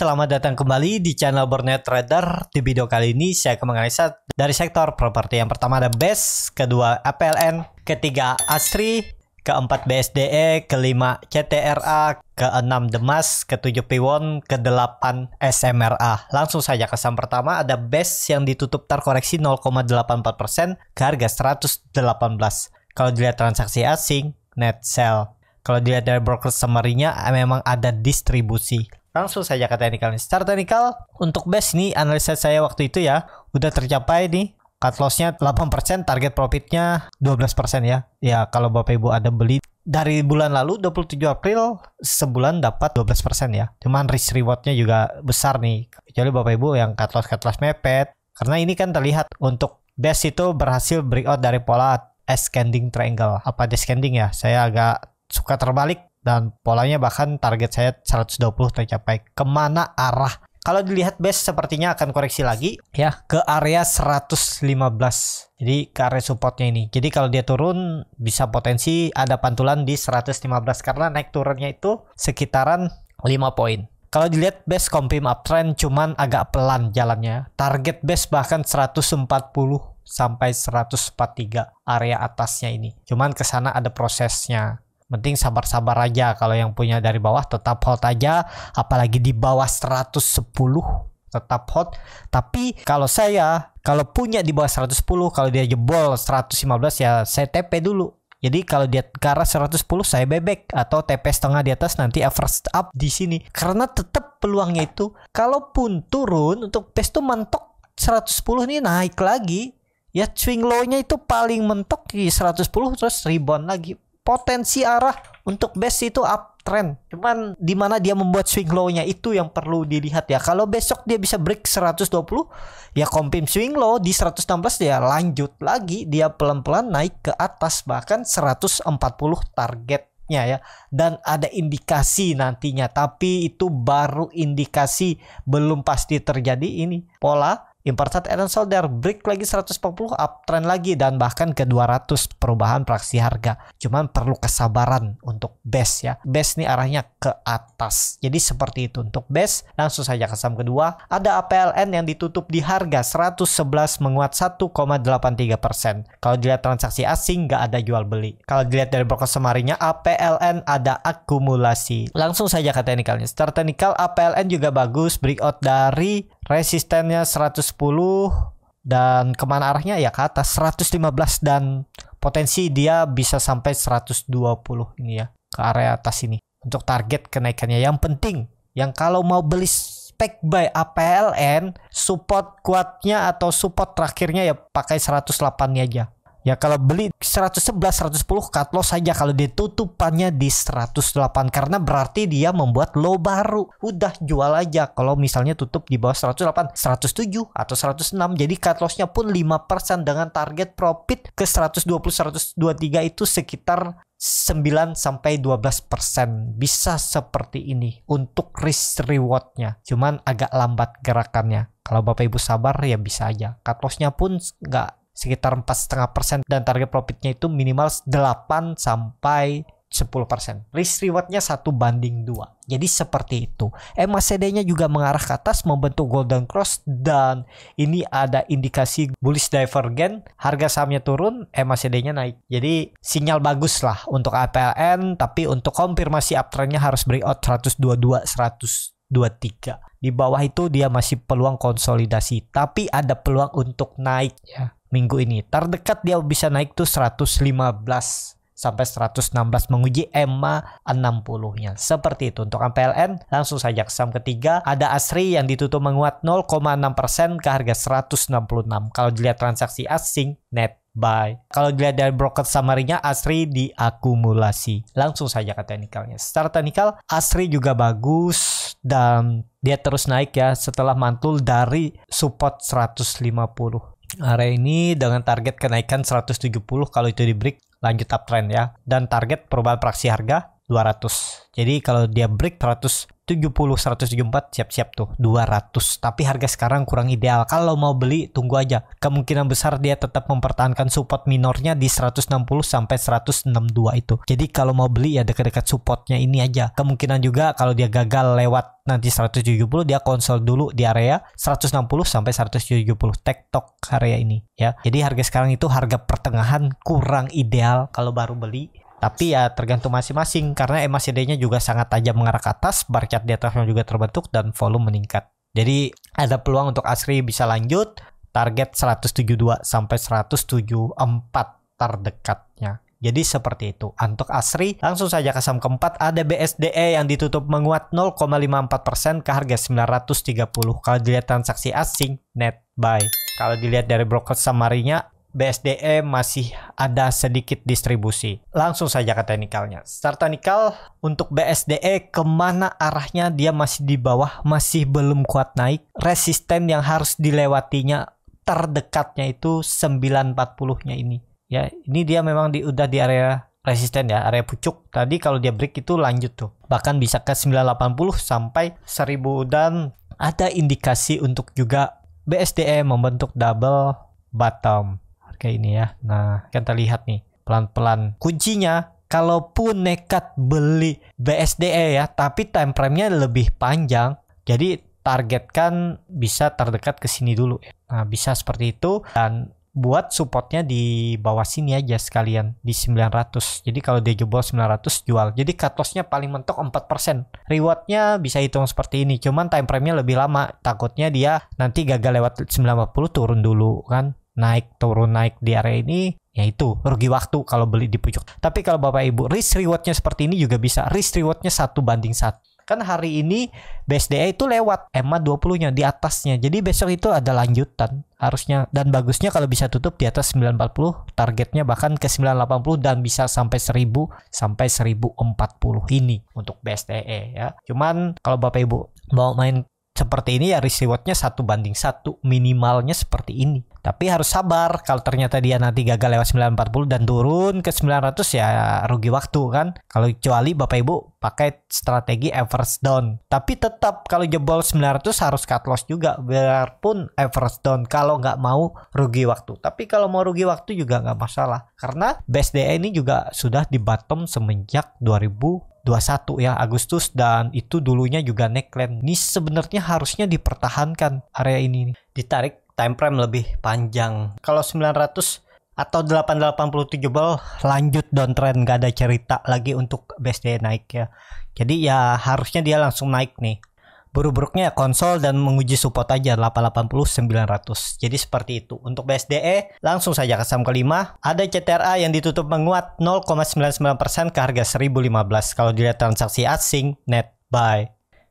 Selamat datang kembali di channel Borneo Trader. Di video kali ini saya akan menganalisa dari sektor properti. Yang pertama ada BES, kedua APLN, ketiga ASRI, keempat BSDE, kelima CTRA, keenam Demas, ketujuh Piwon, kedelapan SMRA. Langsung saja ke saham pertama ada BES yang ditutup terkoreksi 0,84% ke harga 118. Kalau dilihat transaksi asing, net sell. Kalau dilihat dari broker summary-nya memang ada distribusi Langsung saja ke nih. Secara technical, untuk base nih analisa saya waktu itu ya, udah tercapai nih cut lossnya 8%, target profitnya 12% ya. Ya kalau Bapak Ibu ada beli dari bulan lalu 27 April sebulan dapat 12% ya. Cuman risk rewardnya juga besar nih. Kecuali Bapak Ibu yang cut loss cut loss mepet. Karena ini kan terlihat untuk base itu berhasil breakout dari pola ascending triangle. Apa descending ya? Saya agak suka terbalik dan polanya bahkan target saya 120 tercapai kemana arah kalau dilihat base sepertinya akan koreksi lagi ya ke area 115 jadi ke area supportnya ini jadi kalau dia turun bisa potensi ada pantulan di 115 karena naik turunnya itu sekitaran 5 poin kalau dilihat base confirm uptrend cuman agak pelan jalannya target base bahkan 140 sampai 143 area atasnya ini cuman kesana ada prosesnya penting sabar-sabar aja kalau yang punya dari bawah tetap hot aja apalagi di bawah 110 tetap hot tapi kalau saya kalau punya di bawah 110 kalau dia jebol 115 ya saya TP dulu jadi kalau dia ke arah 110 saya bebek atau TP setengah di atas nanti average up di sini karena tetap peluangnya itu kalaupun turun untuk tes tuh mentok 110 nih naik lagi ya swing low-nya itu paling mentok di 110 terus rebound lagi potensi arah untuk base itu uptrend. Cuman di mana dia membuat swing low-nya itu yang perlu dilihat ya. Kalau besok dia bisa break 120, ya confirm swing low di 116 ya lanjut lagi dia pelan-pelan naik ke atas bahkan 140 target ya dan ada indikasi nantinya tapi itu baru indikasi belum pasti terjadi ini pola saat Eden Solder break lagi 140 uptrend lagi dan bahkan ke 200 perubahan praksi harga. Cuman perlu kesabaran untuk base ya. Base nih arahnya ke atas. Jadi seperti itu untuk base. Langsung saja ke saham kedua. Ada APLN yang ditutup di harga 111 menguat 1,83%. Kalau dilihat transaksi asing nggak ada jual beli. Kalau dilihat dari broker semarinya APLN ada akumulasi. Langsung saja ke technicalnya. Secara technical APLN juga bagus breakout dari Resistennya 110 dan kemana arahnya ya ke atas 115 dan potensi dia bisa sampai 120 ini ya ke area atas ini untuk target kenaikannya yang penting yang kalau mau beli spek by APLN support kuatnya atau support terakhirnya ya pakai 108 aja Ya kalau beli 111 110 cut loss saja kalau ditutupannya di 108 karena berarti dia membuat low baru. Udah jual aja kalau misalnya tutup di bawah 108, 107 atau 106 jadi cut lossnya pun 5% dengan target profit ke 120 123 itu sekitar 9 sampai 12 persen bisa seperti ini untuk risk rewardnya cuman agak lambat gerakannya kalau bapak ibu sabar ya bisa aja cut lossnya pun nggak sekitar empat setengah persen dan target profitnya itu minimal 8 sampai 10%. Risk rewardnya satu banding dua Jadi seperti itu. MACD-nya juga mengarah ke atas membentuk golden cross dan ini ada indikasi bullish divergen. Harga sahamnya turun, MACD-nya naik. Jadi sinyal bagus lah untuk APLN tapi untuk konfirmasi uptrendnya harus breakout 122 100 23. Di bawah itu dia masih peluang konsolidasi, tapi ada peluang untuk naik ya minggu ini. Terdekat dia bisa naik tuh 115 sampai 116 menguji EMA 60-nya. Seperti itu untuk MPLN. Langsung saja ke saham ketiga. Ada Asri yang ditutup menguat 0,6% ke harga 166. Kalau dilihat transaksi asing net buy. Kalau dilihat dari broker summary Asri diakumulasi. Langsung saja ke teknikalnya. Secara teknikal, Asri juga bagus dan dia terus naik ya setelah mantul dari support 150 area ini dengan target kenaikan 170 kalau itu di break lanjut uptrend ya dan target perubahan praksi harga 200. Jadi kalau dia break 170 174 siap-siap tuh 200. Tapi harga sekarang kurang ideal. Kalau mau beli tunggu aja. Kemungkinan besar dia tetap mempertahankan support minornya di 160 sampai 162 itu. Jadi kalau mau beli ya dekat-dekat supportnya ini aja. Kemungkinan juga kalau dia gagal lewat nanti 170 dia konsol dulu di area 160 sampai 170 tektok area ini ya. Jadi harga sekarang itu harga pertengahan kurang ideal kalau baru beli tapi ya tergantung masing-masing karena MACD-nya juga sangat tajam mengarah ke atas, bar chart di atasnya juga terbentuk dan volume meningkat. Jadi ada peluang untuk Asri bisa lanjut target 172 sampai 174 terdekatnya. Jadi seperti itu. Untuk Asri, langsung saja ke saham keempat ada BSDE yang ditutup menguat 0,54% ke harga 930. Kalau dilihat transaksi asing net buy. Kalau dilihat dari broker samarinya, BSDE masih ada sedikit distribusi. Langsung saja ke teknikalnya. Secara teknikal untuk BSDE kemana arahnya dia masih di bawah, masih belum kuat naik. Resisten yang harus dilewatinya terdekatnya itu 940-nya ini. Ya, ini dia memang di, udah di area resisten ya, area pucuk. Tadi kalau dia break itu lanjut tuh. Bahkan bisa ke 980 sampai 1000 dan ada indikasi untuk juga BSDE membentuk double bottom kayak ini ya. Nah, kita kan lihat nih pelan-pelan. Kuncinya kalaupun nekat beli BSDE ya, tapi time frame-nya lebih panjang. Jadi targetkan bisa terdekat ke sini dulu. Ya. Nah, bisa seperti itu dan buat supportnya di bawah sini aja sekalian di 900 jadi kalau dia jebol 900 jual jadi cut lossnya paling mentok 4% rewardnya bisa hitung seperti ini cuman time frame nya lebih lama takutnya dia nanti gagal lewat 90 turun dulu kan naik turun naik di area ini yaitu rugi waktu kalau beli di pucuk tapi kalau bapak ibu risk rewardnya seperti ini juga bisa risk rewardnya satu banding satu kan hari ini BSDA itu lewat EMA 20-nya di atasnya. Jadi besok itu ada lanjutan harusnya dan bagusnya kalau bisa tutup di atas 940 targetnya bahkan ke 980 dan bisa sampai 1000 sampai 1040 ini untuk BSDE ya. Cuman kalau Bapak Ibu mau main seperti ini ya risk rewardnya satu banding satu minimalnya seperti ini tapi harus sabar kalau ternyata dia nanti gagal lewat 940 dan turun ke 900 ya rugi waktu kan kalau kecuali bapak ibu pakai strategi average down tapi tetap kalau jebol 900 harus cut loss juga biarpun average down kalau nggak mau rugi waktu tapi kalau mau rugi waktu juga nggak masalah karena BSD e ini juga sudah di bottom semenjak 2000 21 ya Agustus dan itu dulunya juga neckline. Ini sebenarnya harusnya dipertahankan area ini. Ditarik time frame lebih panjang. Kalau 900 atau 887 ball lanjut downtrend gak ada cerita lagi untuk best day naik ya. Jadi ya harusnya dia langsung naik nih buruk-buruknya konsol dan menguji support aja 880 900 jadi seperti itu untuk BSDE langsung saja ke saham kelima ada CTRA yang ditutup menguat 0,99% ke harga 1015 kalau dilihat transaksi asing net buy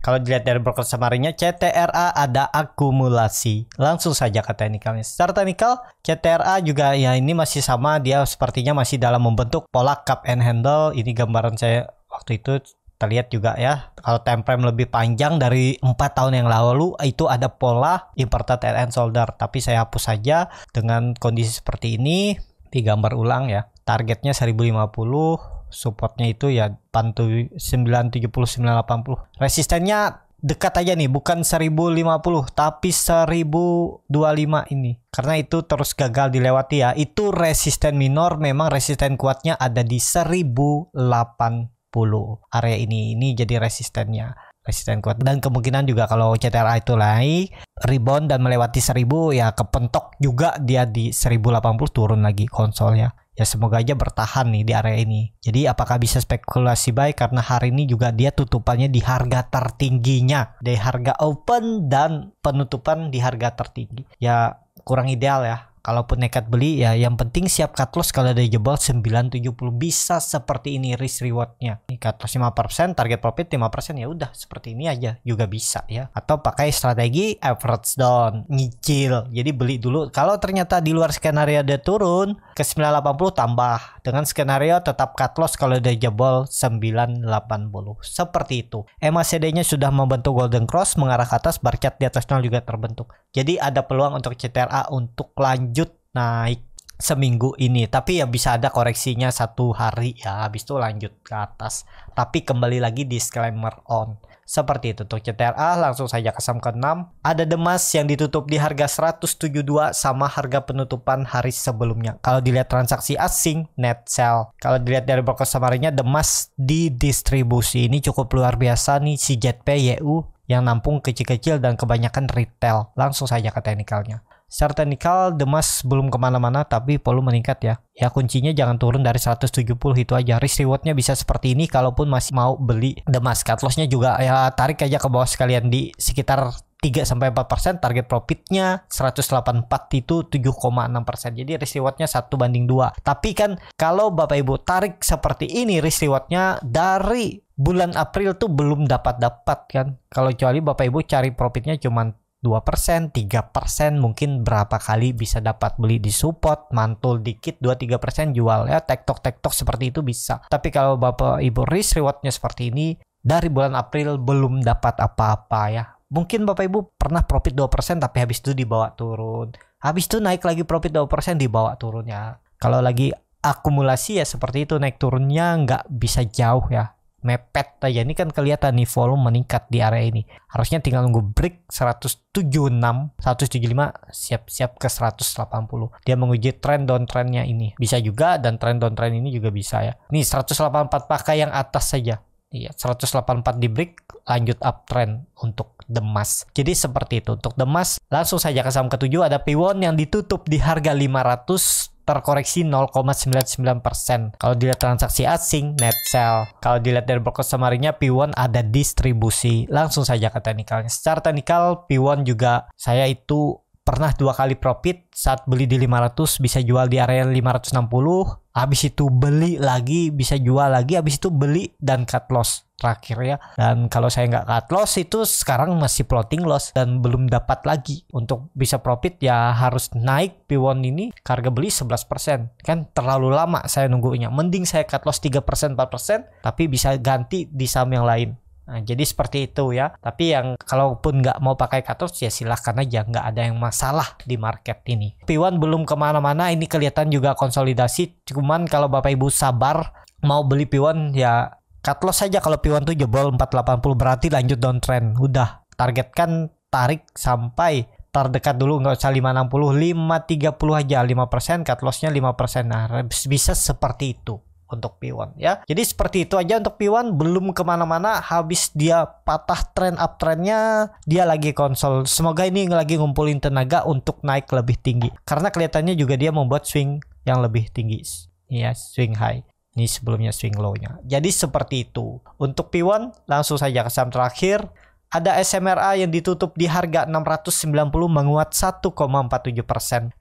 kalau dilihat dari broker semarinya CTRA ada akumulasi. Langsung saja ke teknikalnya. Secara teknikal CTRA juga ya ini masih sama dia sepertinya masih dalam membentuk pola cup and handle. Ini gambaran saya waktu itu terlihat juga ya kalau time frame lebih panjang dari empat tahun yang lalu itu ada pola inverted head and shoulder tapi saya hapus saja dengan kondisi seperti ini di gambar ulang ya targetnya 1050 supportnya itu ya 970 980 resistennya dekat aja nih bukan 1050 tapi 1025 ini karena itu terus gagal dilewati ya itu resisten minor memang resisten kuatnya ada di 1080 Area ini ini jadi resistennya resisten kuat dan kemungkinan juga kalau CTRA itu naik rebound dan melewati 1000 ya kepentok juga dia di 1080 turun lagi konsolnya ya semoga aja bertahan nih di area ini jadi apakah bisa spekulasi baik karena hari ini juga dia tutupannya di harga tertingginya dari harga open dan penutupan di harga tertinggi ya kurang ideal ya kalaupun nekat beli ya yang penting siap cut loss kalau ada jebol 970 bisa seperti ini risk rewardnya ini cut loss 5% target profit 5% ya udah seperti ini aja juga bisa ya atau pakai strategi average down nyicil jadi beli dulu kalau ternyata di luar skenario ada turun ke 980 tambah dengan skenario tetap cut loss kalau ada jebol 980 seperti itu MACD nya sudah membentuk golden cross mengarah ke atas bar chart di atas juga terbentuk jadi ada peluang untuk CTRA untuk lanjut naik seminggu ini tapi ya bisa ada koreksinya satu hari ya habis itu lanjut ke atas tapi kembali lagi disclaimer on seperti itu untuk CTRA langsung saja ke saham ke-6 ada demas yang ditutup di harga 172 sama harga penutupan hari sebelumnya kalau dilihat transaksi asing net sell kalau dilihat dari broker samarinya demas di distribusi ini cukup luar biasa nih si JPYU yang nampung kecil-kecil dan kebanyakan retail langsung saja ke teknikalnya Secara teknikal Mask belum kemana-mana tapi volume meningkat ya. Ya kuncinya jangan turun dari 170 itu aja. Risk rewardnya bisa seperti ini kalaupun masih mau beli demas. Cut lossnya juga ya tarik aja ke bawah sekalian di sekitar 3 sampai 4% target profitnya 184 itu 7,6%. Jadi risk rewardnya 1 banding 2. Tapi kan kalau Bapak Ibu tarik seperti ini risk rewardnya dari bulan April tuh belum dapat dapat kan kalau kecuali bapak ibu cari profitnya cuma 2%, 3% mungkin berapa kali bisa dapat beli di support, mantul dikit 2-3% jual ya, tektok-tektok seperti itu bisa. Tapi kalau Bapak Ibu risk rewardnya seperti ini, dari bulan April belum dapat apa-apa ya. Mungkin Bapak Ibu pernah profit 2% tapi habis itu dibawa turun. Habis itu naik lagi profit 2% dibawa turunnya Kalau lagi akumulasi ya seperti itu naik turunnya nggak bisa jauh ya mepet aja ini kan kelihatan nih volume meningkat di area ini harusnya tinggal nunggu break 176 175 siap-siap ke 180 dia menguji tren downtrendnya ini bisa juga dan trend downtrend ini juga bisa ya nih 184 pakai yang atas saja Iya, 184 di break lanjut uptrend untuk demas. Jadi seperti itu. Untuk demas langsung saja ke saham ketujuh ada Piwon yang ditutup di harga 500 terkoreksi 0,99%. Kalau dilihat transaksi asing, net sell. Kalau dilihat dari broker summary-nya, P1 ada distribusi. Langsung saja ke teknikalnya. Secara teknikal, P1 juga saya itu pernah dua kali profit saat beli di 500 bisa jual di area 560 habis itu beli lagi bisa jual lagi habis itu beli dan cut loss terakhir ya dan kalau saya nggak cut loss itu sekarang masih plotting loss dan belum dapat lagi untuk bisa profit ya harus naik piwon ini harga beli 11% kan terlalu lama saya nunggunya mending saya cut loss 3% 4% tapi bisa ganti di saham yang lain Nah, jadi seperti itu ya. Tapi yang kalaupun nggak mau pakai cutoff ya silahkan aja. Nggak ada yang masalah di market ini. P1 belum kemana-mana. Ini kelihatan juga konsolidasi. Cuman kalau Bapak Ibu sabar mau beli P1 ya cut loss saja kalau P1 tuh jebol 480 berarti lanjut downtrend. Udah targetkan tarik sampai terdekat dulu nggak usah 560 530 aja 5% cut lossnya 5% nah bisa seperti itu untuk P1 ya. Jadi seperti itu aja untuk P1 belum kemana-mana habis dia patah trend uptrendnya dia lagi konsol. Semoga ini lagi ngumpulin tenaga untuk naik lebih tinggi karena kelihatannya juga dia membuat swing yang lebih tinggi. Ya swing high. Ini sebelumnya swing low-nya. Jadi seperti itu. Untuk P1 langsung saja ke saham terakhir ada SMRA yang ditutup di harga 690 menguat 1,47%.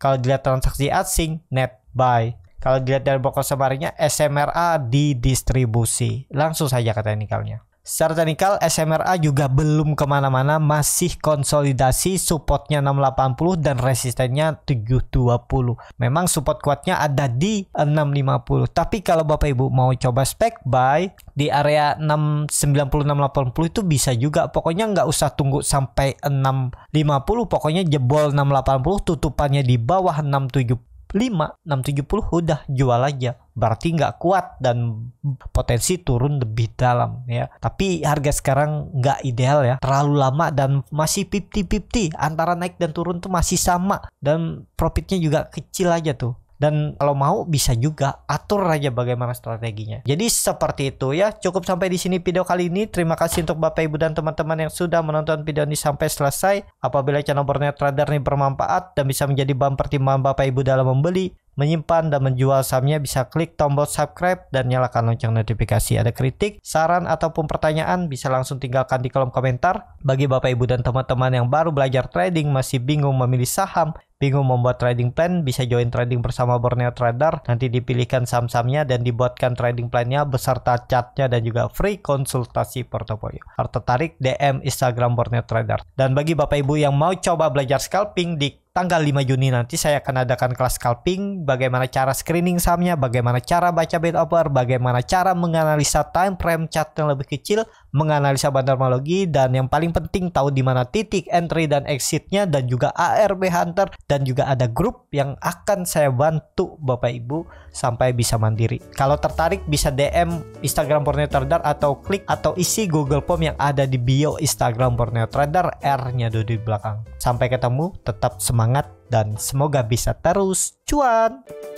Kalau dilihat transaksi asing net buy kalau dilihat dari pokok semarinya SMRA didistribusi. Langsung saja ke teknikalnya. Secara teknikal, SMRA juga belum kemana-mana, masih konsolidasi supportnya 680 dan resistennya 720. Memang support kuatnya ada di 650. Tapi kalau Bapak Ibu mau coba spek buy di area 690-680 itu bisa juga. Pokoknya nggak usah tunggu sampai 650, pokoknya jebol 680, tutupannya di bawah 670 puluh udah jual aja berarti nggak kuat dan potensi turun lebih dalam ya tapi harga sekarang nggak ideal ya terlalu lama dan masih 50-50 antara naik dan turun tuh masih sama dan profitnya juga kecil aja tuh dan kalau mau bisa juga atur aja bagaimana strateginya. Jadi seperti itu ya. Cukup sampai di sini video kali ini. Terima kasih untuk Bapak Ibu dan teman-teman yang sudah menonton video ini sampai selesai. Apabila channel Borneo trader ini bermanfaat dan bisa menjadi bahan pertimbangan Bapak Ibu dalam membeli, menyimpan dan menjual sahamnya bisa klik tombol subscribe dan nyalakan lonceng notifikasi. Ada kritik, saran ataupun pertanyaan bisa langsung tinggalkan di kolom komentar. Bagi Bapak Ibu dan teman-teman yang baru belajar trading masih bingung memilih saham, bingung membuat trading plan, bisa join trading bersama Borneo Trader. Nanti dipilihkan saham-sahamnya dan dibuatkan trading plannya beserta catnya dan juga free konsultasi portofolio. Harta tarik DM Instagram Borneo Trader. Dan bagi Bapak Ibu yang mau coba belajar scalping di tanggal 5 Juni nanti saya akan adakan kelas scalping, bagaimana cara screening sahamnya, bagaimana cara baca bid offer, bagaimana cara menganalisa time frame chart yang lebih kecil, menganalisa bandarmologi dan yang paling penting tahu di mana titik entry dan exitnya dan juga ARB Hunter dan juga ada grup yang akan saya bantu Bapak Ibu sampai bisa mandiri. Kalau tertarik bisa DM Instagram Borneo Trader atau klik atau isi Google Form yang ada di bio Instagram Borneo Trader R-nya di belakang. Sampai ketemu, tetap semangat dan semoga bisa terus cuan.